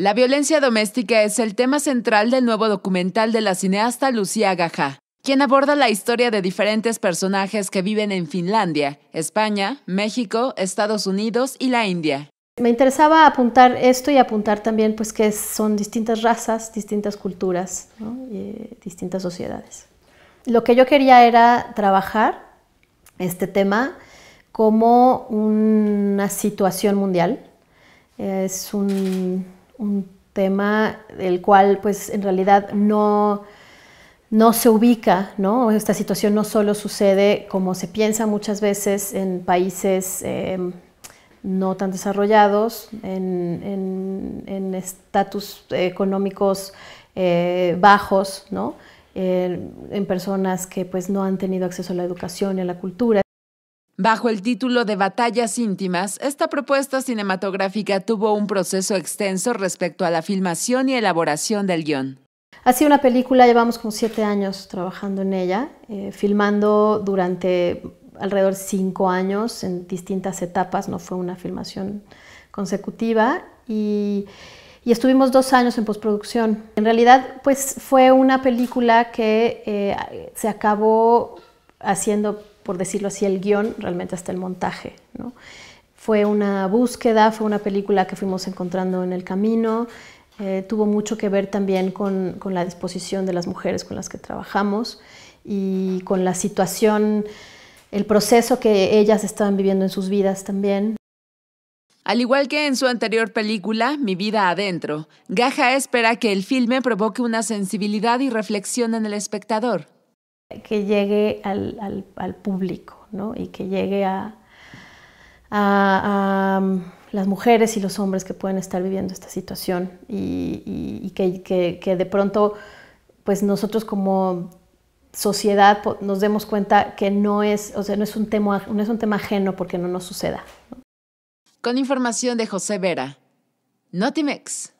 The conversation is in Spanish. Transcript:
La violencia doméstica es el tema central del nuevo documental de la cineasta Lucía Gajá, quien aborda la historia de diferentes personajes que viven en Finlandia, España, México, Estados Unidos y la India. Me interesaba apuntar esto y apuntar también pues que son distintas razas, distintas culturas y, eh, distintas sociedades. Lo que yo quería era trabajar este tema como una situación mundial. Es un un tema del cual pues en realidad no, no se ubica, ¿no? Esta situación no solo sucede como se piensa muchas veces en países em, no tan desarrollados, en estatus económicos eh, bajos, ¿no? en personas que pues no han tenido acceso a la educación y a la cultura. Bajo el título de Batallas íntimas, esta propuesta cinematográfica tuvo un proceso extenso respecto a la filmación y elaboración del guión. Ha sido una película, llevamos como siete años trabajando en ella, eh, filmando durante alrededor de cinco años en distintas etapas, no fue una filmación consecutiva y, estuvimos dos años en postproducción. En realidad, pues fue una película que eh, se acabó haciendo por decirlo así, el guión, realmente hasta el montaje. Fue una búsqueda, fue una película que fuimos encontrando en el camino, eh, tuvo mucho que ver también con, la disposición de las mujeres con las que trabajamos y con la situación, el proceso que ellas estaban viviendo en sus vidas también. Al igual que en su anterior película, Mi vida adentro, Gaja espera que el filme provoque una sensibilidad y reflexión en el espectador que llegue al, público ¿no? y que llegue a, um, las mujeres y los hombres que pueden estar viviendo esta situación y, que, de pronto pues nosotros como sociedad nos demos cuenta que no es, o sea, no es, un, tema, ajeno porque no nos suceda. Con información de José Vera, Notimex.